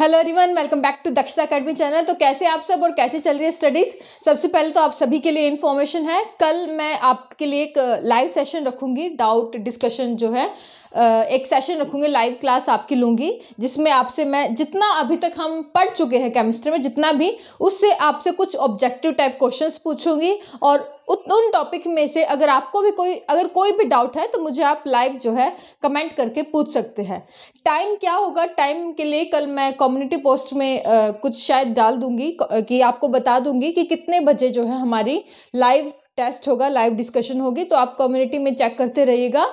hello everyone welcome back to Dakshata academy channel तो कैसे आप सब और कैसे चल रही है स्टडीज़ सबसे पहले तो आप सभी के लिए इन्फॉर्मेशन है कल मैं आपके लिए एक लाइव सेशन रखूंगी डाउट डिस्कशन जो है एक सेशन रखूँगी लाइव क्लास आपकी लूँगी जिसमें आपसे मैं जितना अभी तक हम पढ़ चुके हैं केमिस्ट्री में जितना भी उससे आपसे कुछ ऑब्जेक्टिव टाइप क्वेश्चंस पूछूंगी और उन टॉपिक में से अगर आपको भी कोई अगर कोई भी डाउट है तो मुझे आप लाइव जो है कमेंट करके पूछ सकते हैं टाइम क्या होगा टाइम के लिए कल मैं कम्युनिटी पोस्ट में आ, कुछ शायद डाल दूंगी कि आपको बता दूंगी कि कितने बजे जो है हमारी लाइव टेस्ट होगा लाइव डिस्कशन होगी तो आप कम्युनिटी में चेक करते रहिएगा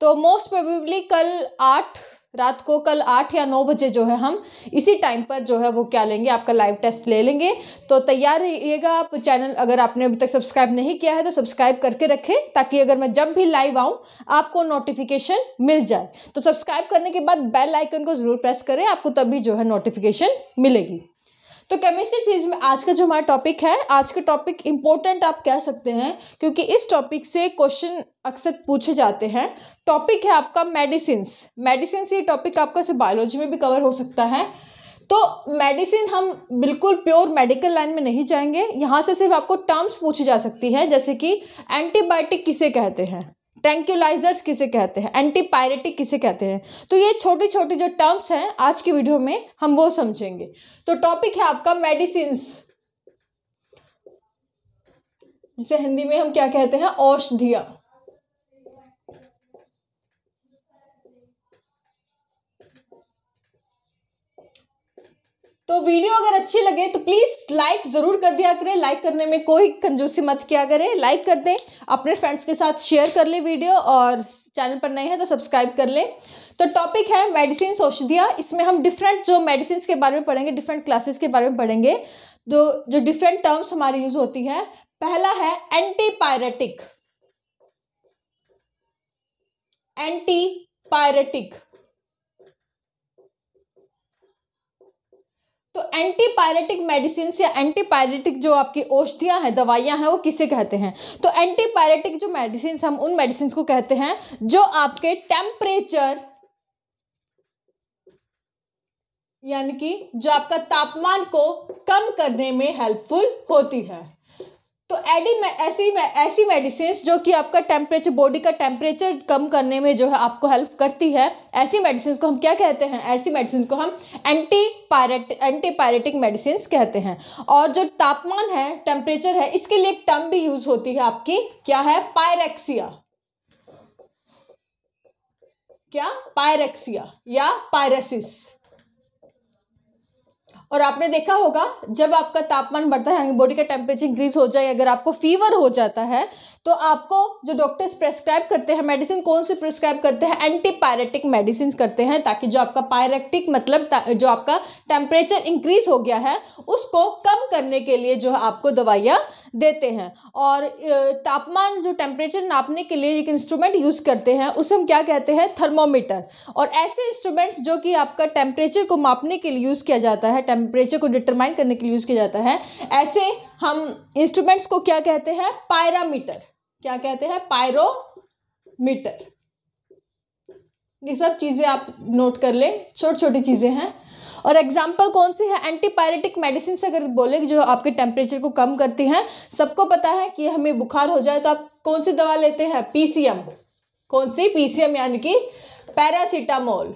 तो मोस्ट प्रोबेबली कल आठ रात को कल आठ या नौ बजे जो है हम इसी टाइम पर जो है वो क्या लेंगे आपका लाइव टेस्ट ले लेंगे तो तैयार रहिएगा आप चैनल अगर आपने अभी तक सब्सक्राइब नहीं किया है तो सब्सक्राइब करके रखें ताकि अगर मैं जब भी लाइव आऊँ आपको नोटिफिकेशन मिल जाए तो सब्सक्राइब करने के बाद बेल आइकन को ज़रूर प्रेस करें आपको तभी जो है नोटिफिकेशन मिलेगी तो केमिस्ट्री सीरीज में आज का जो हमारा टॉपिक है आज का टॉपिक इम्पोर्टेंट आप कह सकते हैं क्योंकि इस टॉपिक से क्वेश्चन अक्सर पूछे जाते हैं टॉपिक है आपका मेडिसिन मेडिसिन ये टॉपिक आपका से बायोलॉजी में भी कवर हो सकता है तो मेडिसिन हम बिल्कुल प्योर मेडिकल लाइन में नहीं जाएंगे यहाँ से सिर्फ आपको टर्म्स पूछी जा सकती है जैसे कि एंटीबायोटिक किसे कहते हैं ट्रैंक्यूलाइजर्स किसे कहते हैं एंटीपायरेटिक किसे कहते हैं तो ये छोटे छोटे जो टर्म्स हैं आज की वीडियो में हम वो समझेंगे तो टॉपिक है आपका मेडिसिन जिसे हिंदी में हम क्या कहते हैं औषधिया तो वीडियो अगर अच्छी लगे तो प्लीज़ लाइक ज़रूर कर दिया करें लाइक करने में कोई कंजूसी मत किया करें लाइक कर दें अपने फ्रेंड्स के साथ शेयर कर लें वीडियो और चैनल पर नए हैं तो सब्सक्राइब कर लें तो टॉपिक है मेडिसिन औषधियाँ इसमें हम डिफरेंट जो मेडिसिन के बारे में पढ़ेंगे डिफरेंट क्लासेस के बारे में पढ़ेंगे तो जो डिफरेंट टर्म्स हमारी यूज़ होती है पहला है एंटीपायरेटिक पायरेटिक एंटीपायरेटिक मेडिसिन या एंटीपायरेटिक जो आपकी औषधियाँ हैं दवाइयाँ हैं वो किसे कहते हैं तो एंटीपायरेटिक जो मेडिसिन हम उन मेडिसिन को कहते हैं जो आपके टेम्परेचर यानी कि जो आपका तापमान को कम करने में हेल्पफुल होती है तो एडी ऐसी ऐसी मेडिसिन जो कि आपका टेम्परेचर बॉडी का टेम्परेचर कम करने में जो है आपको हेल्प करती है ऐसी मेडिसिन को हम क्या कहते हैं ऐसी मेडिसिन को हम antipyret antipyretic medicine कहते हैं और जो तापमान है टेम्परेचर है इसके लिए एक टर्म भी यूज होती है आपकी क्या है पायरेक्सिया क्या पायरेक्सिया या पायरेसिस और आपने देखा होगा जब आपका तापमान बढ़ता है यानी बॉडी का टेम्परेचर इंक्रीज हो जाए अगर आपको फीवर हो जाता है तो आपको जो डॉक्टर्स प्रेस्क्राइब करते हैं मेडिसिन कौन से प्रेस्क्राइब करते हैं एंटी पायरेटिक मेडिसिन करते हैं ताकि जो आपका पायरेटिक मतलब जो आपका टेम्परेचर इंक्रीज हो गया है उसको कम करने के लिए जो है आपको दवाइयाँ देते हैं और तापमान जो टेम्परेचर नापने के लिए एक इंस्ट्रूमेंट यूज़ करते हैं उसे हम क्या कहते हैं थर्मोमीटर और ऐसे इंस्ट्रूमेंट्स जो कि आपका टेम्परेचर को मापने के लिए यूज़ किया जाता है टेम्परेचर को डिटरमाइन करने के लिए यूज़ किया जाता है ऐसे हम इंस्ट्रूमेंट्स को क्या कहते हैं पायरामीटर क्या कहते हैं पायरोमीटर ये सब चीज़ें आप नोट कर लें छोटी छोटी चीज़ें हैं और एग्जाम्पल कौन सी है एंटीपायरेटिक मेडिसिन से अगर बोले जो आपके टेम्परेचर को कम करती हैं सबको पता है कि हमें बुखार हो जाए तो आप कौन सी दवा लेते हैं पीसीएम कौन सी पीसीएम यानी कि पैरासीटामोल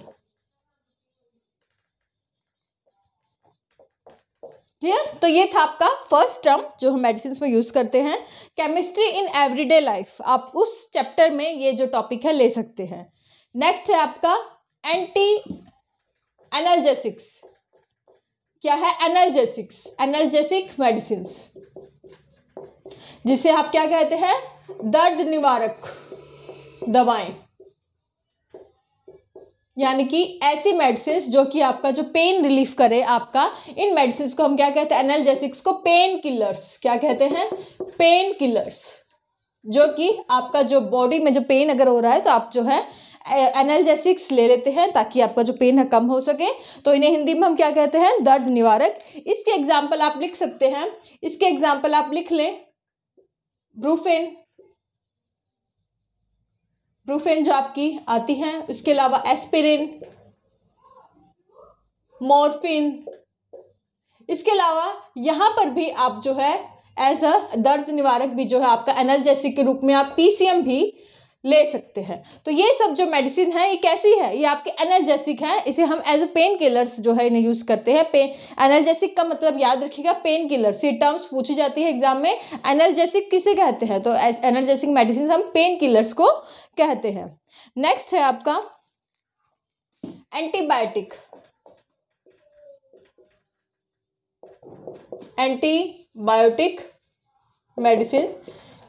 क्लियर तो ये था आपका फर्स्ट टर्म जो हम मेडिसिन में यूज़ करते हैं केमिस्ट्री इन एवरीडे लाइफ आप उस चैप्टर में ये जो टॉपिक है ले सकते हैं नेक्स्ट है आपका एंटी एनर्जेसिक्स क्या है एनर्जेसिक्स एनर्जेसिक मेडिसिन जिसे आप क्या कहते हैं दर्द निवारक दवाएं यानी कि ऐसी मेडिसिन जो कि आपका जो पेन रिलीफ करे आपका इन मेडिसिन को हम क्या कहते हैं एनालजेसिक्स को पेन किलर्स क्या कहते हैं पेन किलर्स जो कि आपका जो बॉडी में जो पेन अगर हो रहा है तो आप जो है एनालजेसिक्स ले लेते हैं ताकि आपका जो पेन है कम हो सके तो इन्हें हिंदी में हम क्या कहते हैं दर्द निवारक इसके एग्जाम्पल आप लिख सकते हैं इसके एग्जाम्पल आप लिख लें ब्रूफेन ब्रूफेन जो आपकी आती हैं उसके अलावा एस्पिरिन मोरफिन इसके अलावा यहाँ पर भी आप जो है एज अ दर्द निवारक भी जो है आपका एनर्जेसिक के रूप में आप पीसीएम भी ले सकते हैं तो ये सब जो मेडिसिन है ये कैसी है ये आपके एनर्जेसिक है इसे हम एज अ पेन किलर्स जो है इन्हें यूज़ करते हैं पेन एनर्जेसिक का मतलब याद रखिएगा पेन किलर्स ये टर्म्स पूछी जाती है एग्जाम में एनर्जेसिक किसे कहते हैं तो एज एनर्जेसिक मेडिसिन हम पेन किलर्स को कहते हैं नेक्स्ट है आपका एंटीबायोटिक एंटीबायोटिक मेडिसिन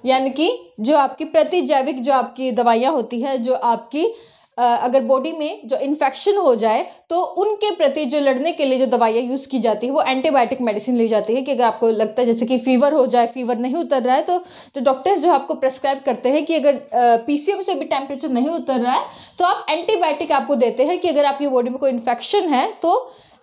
यानी कि जो आपकी प्रतिजैविक जो आपकी दवाइयाँ होती है जो आपकी अगर बॉडी में जो इन्फेक्शन हो जाए तो उनके प्रति जो लड़ने के लिए जो दवाइयाँ यूज़ की जाती है वो एंटीबायोटिक मेडिसिन ली जाती है कि अगर आपको लगता है जैसे कि फीवर हो जाए फीवर नहीं उतर रहा है तो जो तो डॉक्टर्स जो आपको प्रेस्क्राइब करते हैं कि अगर पी से भी टेम्परेचर नहीं उतर रहा है तो आप एंटीबायोटिक आपको देते हैं कि अगर आपकी बॉडी में कोई इन्फेक्शन है तो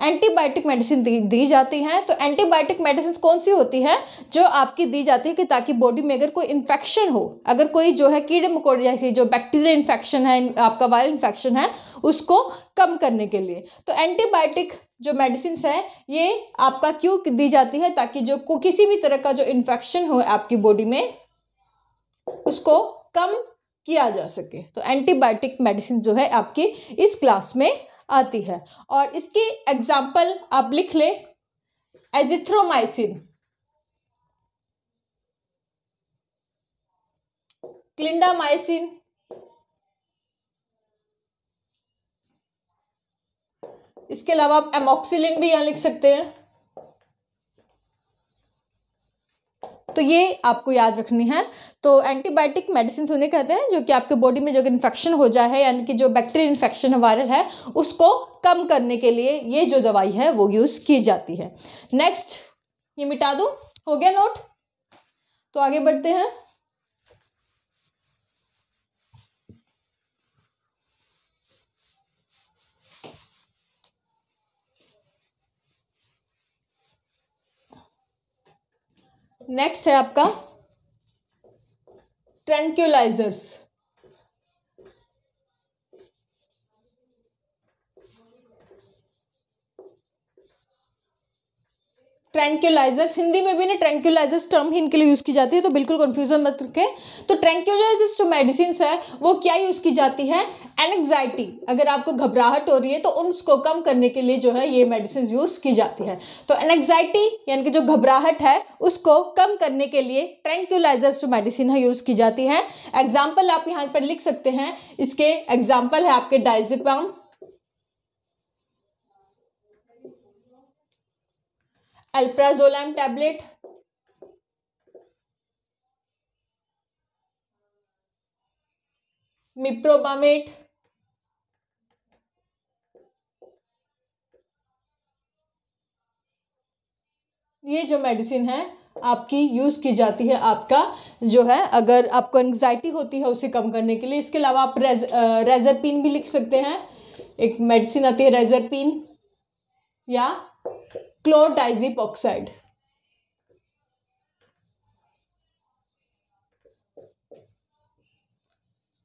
एंटीबायोटिक मेडिसिन दी, दी जाती हैं तो एंटीबायोटिक मेडिसिन कौन सी होती है जो आपकी दी जाती है कि ताकि बॉडी में अगर कोई इन्फेक्शन हो अगर कोई जो है कीड़े मकोड़े या जो बैक्टीरिया इन्फेक्शन है आपका वायरल इन्फेक्शन है उसको कम करने के लिए तो एंटीबायोटिक जो मेडिसिन है ये आपका क्यों दी जाती है ताकि जो किसी भी तरह का जो इन्फेक्शन हो आपकी बॉडी में उसको कम किया जा सके तो एंटीबायोटिक मेडिसिन जो है आपकी इस क्लास में आती है और इसकी एग्जाम्पल आप लिख लें एजिथ्रोमाइसिन क्लिंडामाइसिन इसके अलावा आप एमोक्सिलिन भी यहां लिख सकते हैं तो ये आपको याद रखनी है तो एंटीबायोटिक मेडिसिन उन्हें कहते हैं जो कि आपके बॉडी में जो इन्फेक्शन हो जाए यानी कि जो बैक्टीरियल इन्फेक्शन है वायरल है उसको कम करने के लिए ये जो दवाई है वो यूज़ की जाती है नेक्स्ट ये मिटा दूँ हो गया नोट तो आगे बढ़ते हैं नेक्स्ट है आपका ट्रेंक्यूलाइजर्स ट्रैंक्यूलाइजर्स हिंदी में भी ना ट्रैंक्यूलाइजर्स टर्म ही इनके लिए यूज़ की जाती है तो बिल्कुल कन्फ्यूजन मत रखें तो ट्रैंक्यूलाइजर्स जो मेडिसिन है वो क्या यूज़ की जाती है एनग्जाइटी अगर आपको घबराहट हो रही है तो उसको कम करने के लिए जो है ये मेडिसिन यूज़ की जाती है तो एनग्जाइटी यानी कि जो घबराहट है उसको कम करने के लिए ट्रैंक्यूलाइजर्स जो मेडिसिन है यूज़ की जाती है एग्जाम्पल आप यहाँ पर लिख सकते हैं इसके एग्जाम्पल है आपके डाइजिपाम एल्प्राजोलैम टैबलेट मिप्रोबामेट ये जो मेडिसिन है आपकी यूज़ की जाती है आपका जो है अगर आपको एंग्जाइटी होती है उसे कम करने के लिए इसके अलावा आप रेज रेजरपिन भी लिख सकते हैं एक मेडिसिन आती है रेजरपिन या क्लोरटाइजिप ऑक्साइड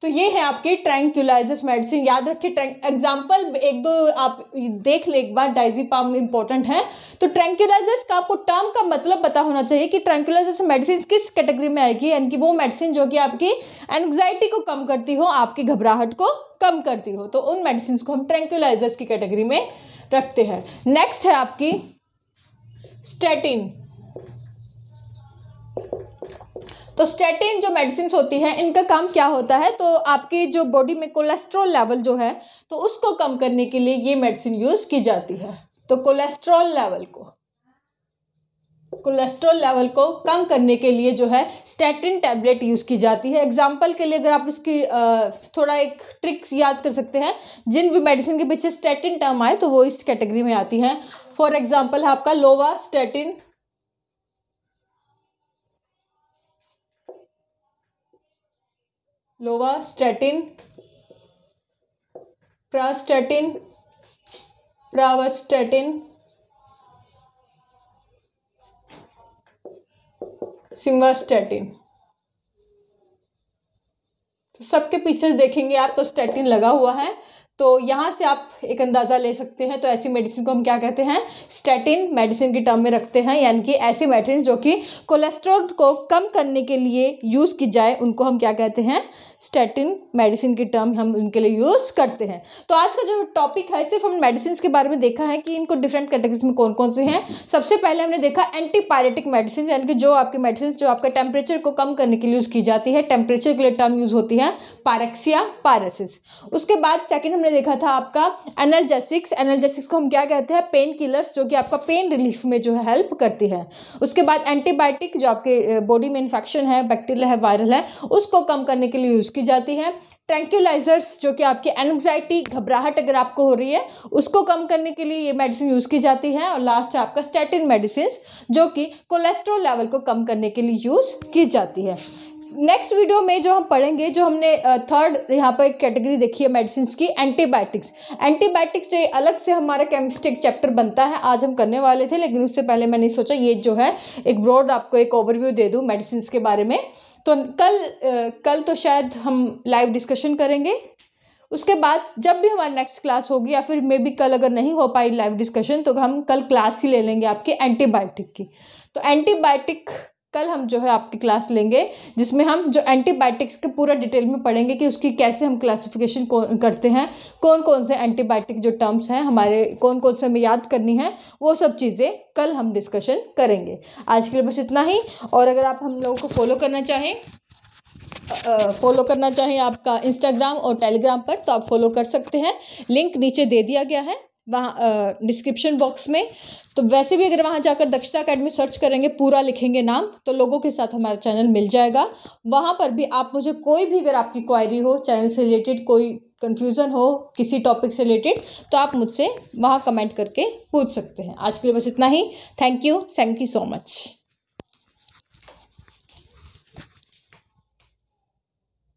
तो ये है आपकी ट्रैंक्यूलाइजेस मेडिसिन याद रखिए एग्जाम्पल एक दो आप देख ले एक बार डाइजीपाम इंपॉर्टेंट है तो ट्रैंक्यूलाइजेस का आपको टर्म का मतलब पता होना चाहिए कि ट्रैंक्यूलाइजेस मेडिसिन किस कैटेगरी में आएगी यानी कि वो मेडिसिन जो कि आपकी एनजाइटी को कम करती हो आपकी घबराहट को कम करती हो तो उन मेडिसिन को हम ट्रैंक्यूलाइजर्स की कैटेगरी में रखते हैं नेक्स्ट है आपकी स्टेटिन तो स्टेटिन जो मेडिसिन होती है इनका काम क्या होता है तो आपके जो बॉडी में कोलेस्ट्रॉल लेवल जो है तो उसको कम करने के लिए ये मेडिसिन यूज़ की जाती है तो कोलेस्ट्रॉल लेवल को कोलेस्ट्रॉल लेवल को कम करने के लिए जो है स्टेटिन टैबलेट यूज़ की जाती है एग्जाम्पल के लिए अगर आप इसकी थोड़ा एक ट्रिक्स याद कर सकते हैं जिन भी मेडिसिन के पीछे स्टेटिन टर्म आए तो वो इस कैटेगरी में आती हैं फॉर एग्जाम्पल है आपका लोवा स्टेटिन लोवा स्टेटिन प्रास्टेटिन प्रावस्टेटिन सिम्वास्टेटिन तो सबके पीछे देखेंगे आप तो स्टेटिन लगा हुआ है तो यहाँ से आप एक अंदाज़ा ले सकते हैं तो ऐसी मेडिसिन को हम क्या कहते हैं स्टेटिन मेडिसिन की टर्म में रखते हैं यानी कि ऐसी मेडिसिन जो कि कोलेस्ट्रॉल को कम करने के लिए यूज़ की जाए उनको हम क्या कहते हैं स्टेटिन मेडिसिन की टर्म हम उनके लिए यूज़ करते हैं तो आज का जो टॉपिक है सिर्फ हमने मेडिसिन के बारे में देखा है कि इनको डिफरेंट कैटेगरीज में कौन कौन से हैं सबसे पहले हमने देखा एंटीपायरेटिक मेडिसिन यानी कि जो आपकी मेडिसिन जो आपका टेम्परेचर को कम करने के लिए यूज़ की जाती है टेम्परेचर के लिए टर्म यूज़ होती है पारेक्सिया पारेसिस उसके बाद सेकेंड हमने हमने देखा था आपका एनर्जेसिक्स एनर्जेसिक्स को हम क्या कहते हैं पेन किलर्स जो कि आपका पेन रिलीफ में जो है हेल्प करती है उसके बाद एंटीबायोटिक जो आपके बॉडी में इन्फेक्शन है बैक्टीरिया है वायरल है उसको कम करने के लिए यूज़ की जाती है ट्रैंक्यूलाइजर्स जो कि आपकी एनग्जाइटी घबराहट अगर आपको हो रही है उसको कम करने के लिए ये मेडिसिन यूज़ की जाती है और लास्ट है आपका स्टेटिन मेडिसिन जो कि कोलेस्ट्रॉल लेवल को कम करने के लिए यूज़ की जाती है नेक्स्ट वीडियो में जो हम पढ़ेंगे जो हमने थर्ड यहाँ पर एक कैटेगरी देखी है मेडिसिन की एंटीबायोटिक्स एंटीबायोटिक्स जो अलग से हमारा केमिस्ट्री चैप्टर बनता है आज हम करने वाले थे लेकिन उससे पहले मैंने सोचा ये जो है एक ब्रॉड आपको एक ओवरव्यू दे दूँ मेडिसिन के बारे में तो कल कल तो शायद हम लाइव डिस्कशन करेंगे उसके बाद जब भी हमारी नेक्स्ट क्लास होगी या फिर मे बी कल अगर नहीं हो पाई लाइव डिस्कशन तो हम कल क्लास ही ले लेंगे आपकी एंटीबायोटिक की तो एंटीबायोटिक कल हम जो है आपकी क्लास लेंगे जिसमें हम जो एंटीबायोटिक्स के पूरा डिटेल में पढ़ेंगे कि उसकी कैसे हम क्लासिफिकेशन करते हैं कौन कौन से एंटीबायोटिक जो टर्म्स हैं हमारे कौन कौन से हमें याद करनी है वो सब चीज़ें कल हम डिस्कशन करेंगे आज के लिए बस इतना ही और अगर आप हम लोगों को फॉलो करना चाहें फॉलो करना चाहें आपका इंस्टाग्राम और टेलीग्राम पर तो आप फॉलो कर सकते हैं लिंक नीचे दे दिया गया है वहाँ डिस्क्रिप्शन बॉक्स में तो वैसे भी अगर वहाँ जाकर दक्षता अकेडमी सर्च करेंगे पूरा लिखेंगे नाम तो लोगों के साथ हमारा चैनल मिल जाएगा वहाँ पर भी आप मुझे कोई भी अगर आपकी क्वायरी हो चैनल से रिलेटेड कोई कन्फ्यूज़न हो किसी टॉपिक से रिलेटेड तो आप मुझसे वहाँ कमेंट करके पूछ सकते हैं आज के लिए बस इतना ही thank you thank you so much